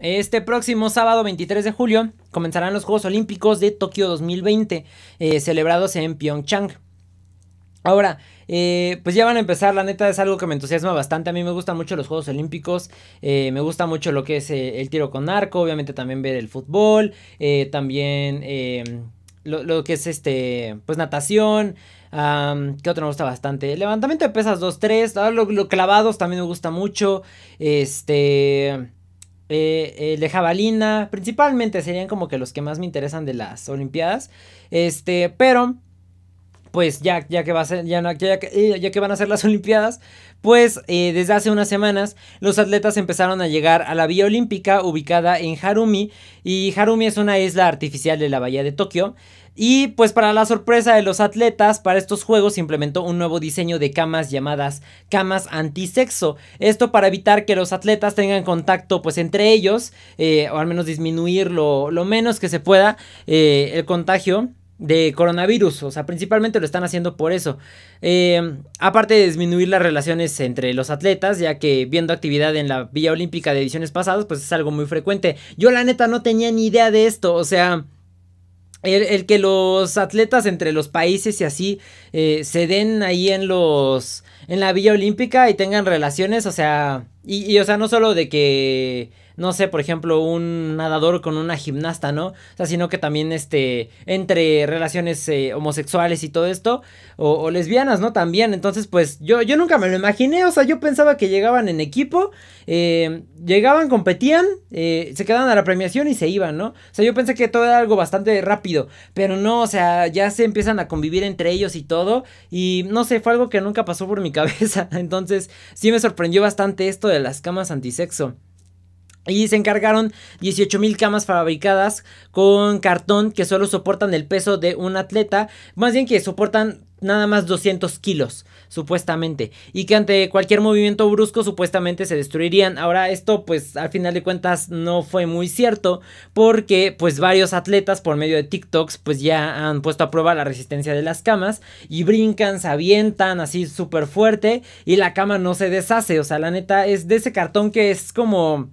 Este próximo sábado 23 de julio comenzarán los Juegos Olímpicos de Tokio 2020, eh, celebrados en Pyeongchang. Ahora, eh, pues ya van a empezar, la neta es algo que me entusiasma bastante, a mí me gustan mucho los Juegos Olímpicos, eh, me gusta mucho lo que es el tiro con arco, obviamente también ver el fútbol, también lo, que es este, pues natación, que otro me gusta bastante, levantamiento de pesas 2-3, ah, los clavados también me gusta mucho, este el eh, eh, de jabalina, principalmente serían como que los que más me interesan de las Olimpiadas. Este, pero pues ya, ya, que va a ser, ya, eh, que van a ser las Olimpiadas, pues desde hace unas semanas los atletas empezaron a llegar a la Vía Olímpica ubicada en Harumi y Harumi es una isla artificial de la bahía de Tokio y pues para la sorpresa de los atletas, para estos juegos se implementó un nuevo diseño de camas llamadas camas antisexo. Esto para evitar que los atletas tengan contacto pues entre ellos, eh, o al menos disminuir lo, menos que se pueda eh, el contagio de coronavirus. O sea, principalmente lo están haciendo por eso. Eh, aparte de disminuir las relaciones entre los atletas, ya que viendo actividad en la Villa Olímpica de ediciones pasadas, pues es algo muy frecuente. Yo la neta no tenía ni idea de esto, o sea... El, que los atletas entre los países y así eh, se den ahí en los en la Villa Olímpica y tengan relaciones, o sea, y, y, o sea, no solo de que no sé, por ejemplo, un nadador con una gimnasta, ¿no? O sea, sino que también este, entre relaciones eh, homosexuales y todo esto, o, lesbianas, ¿no? También, entonces, pues yo, yo nunca me lo imaginé, o sea, yo pensaba que llegaban en equipo, eh, llegaban, competían, eh, se quedaban a la premiación y se iban, ¿no? O sea, yo pensé que todo era algo bastante rápido, pero no, o sea, ya se empiezan a convivir entre ellos y todo, y no sé, fue algo que nunca pasó por mi cabeza, entonces sí me sorprendió bastante esto de las camas antisexo. Y se encargaron 18.000 camas fabricadas con cartón que solo soportan el peso de un atleta, más bien que soportan nada más 200 kilos, supuestamente, y que ante cualquier movimiento brusco supuestamente se destruirían. Ahora esto pues al final de cuentas no fue muy cierto porque pues varios atletas por medio de TikToks pues ya han puesto a prueba la resistencia de las camas y brincan, se avientan así súper fuerte y la cama no se deshace, o sea la neta es de ese cartón que es como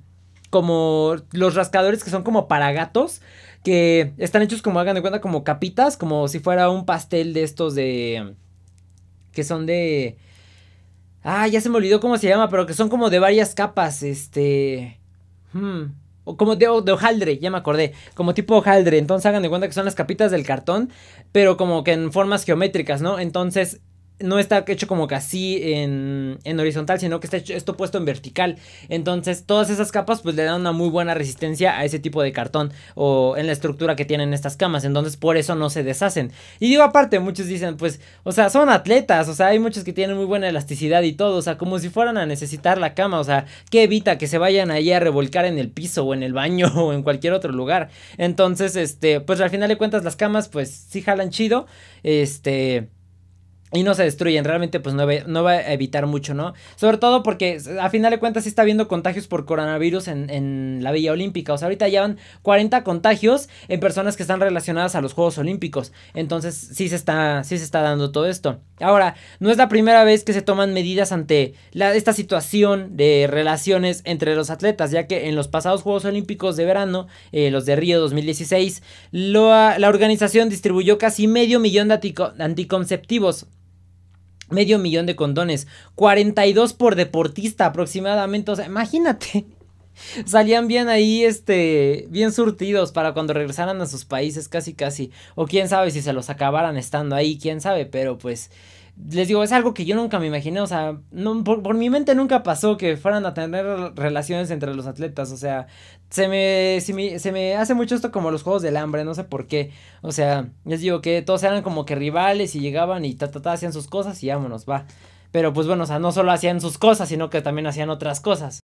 como los rascadores que son como para gatos, que están hechos como, hagan de cuenta, como capitas, como si fuera un pastel de estos de... que son de... Ah, ya se me olvidó cómo se llama, pero que son como de varias capas, este... Hmm. O como de, de, hojaldre, ya me acordé, como tipo hojaldre, entonces hagan de cuenta que son las capitas del cartón, pero como que en formas geométricas, ¿no? Entonces no está hecho como que así en, en horizontal, sino que está hecho, esto puesto en vertical. Entonces, todas esas capas pues le dan una muy buena resistencia a ese tipo de cartón o en la estructura que tienen estas camas. Entonces, por eso no se deshacen. Y digo aparte, muchos dicen, pues, o sea, son atletas, o sea, hay muchos que tienen muy buena elasticidad y todo, o sea, como si fueran a necesitar la cama, o sea, que evita que se vayan ahí a revolcar en el piso o en el baño o en cualquier otro lugar. Entonces, este, pues al final de cuentas las camas pues sí jalan chido, este y no se destruyen, realmente pues no va, no va, a evitar mucho, ¿no? Sobre todo porque a final de cuentas sí está habiendo contagios por coronavirus en, la Villa Olímpica, o sea, ahorita ya van 40 contagios en personas que están relacionadas a los Juegos Olímpicos, entonces sí se está, sí se está dando todo esto. Ahora, no es la primera vez que se toman medidas ante esta situación de relaciones entre los atletas, ya que en los pasados Juegos Olímpicos de verano, eh, los de Río 2016, la organización distribuyó casi medio millón de anticonceptivos medio millón de condones, 42 por deportista aproximadamente, o sea, imagínate. Salían bien ahí, este, bien surtidos para cuando regresaran a sus países, casi casi. O quién sabe si se los acabaran estando ahí, quién sabe, pero pues les digo, es algo que yo nunca me imaginé, o sea, por, mi mente nunca pasó que fueran a tener relaciones entre los atletas, o sea, se me, se me, hace mucho esto como los Juegos del Hambre, no sé por qué, o sea, les digo que todos eran como que rivales y llegaban y ta, hacían sus cosas y vámonos, va. Pero pues bueno, o sea, no solo hacían sus cosas, sino que también hacían otras cosas.